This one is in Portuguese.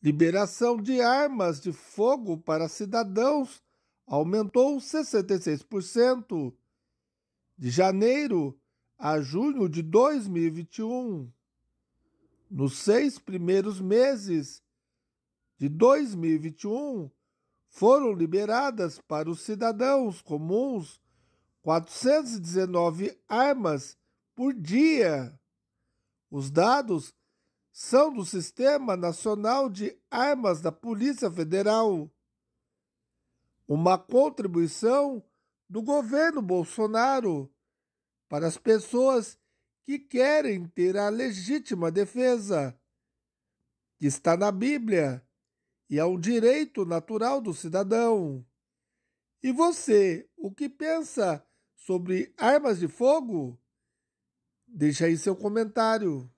Liberação de armas de fogo para cidadãos aumentou 66%. De janeiro a junho de 2021. Nos seis primeiros meses de 2021, foram liberadas para os cidadãos comuns 419 armas por dia. Os dados são do Sistema Nacional de Armas da Polícia Federal. Uma contribuição do governo Bolsonaro para as pessoas que querem ter a legítima defesa, que está na Bíblia e é um direito natural do cidadão. E você, o que pensa sobre armas de fogo? Deixa aí seu comentário.